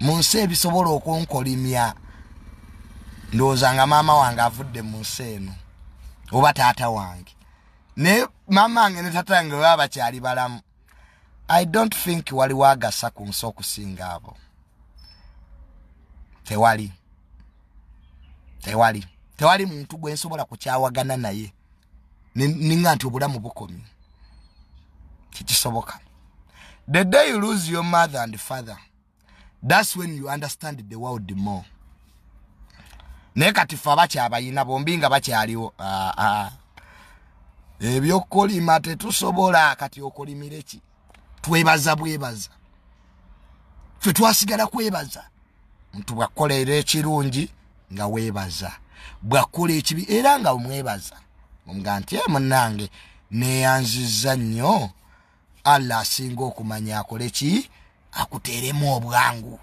munsi ebisobola okunkolimya ndowooza nga maama wange avudde mu nsi eno oba taata wange naye maama wange ne taata wange baba bakyali balamu i don't think waliwo agasa ku nsi okusinga abo tewali tewali tewali muntu gwe nsobola kukyawagana naye ninga nti obulamu bukomi kikisoboka the day you lose your mother and father That's when you understand the world more. Naye kati ffe abakyabayina bombi nga bakyaliwo aa ebyokulima tetusobola kati okulimira ki twebaza bwebaza ffe twasigala kwebaza nti bwakolera ekirungi nga weebaza bwakola ekibi era nga omwebaza nga nti eh, munange neeyanziza nnyo allah asinga okumanya akole ki akuteeremu obwangu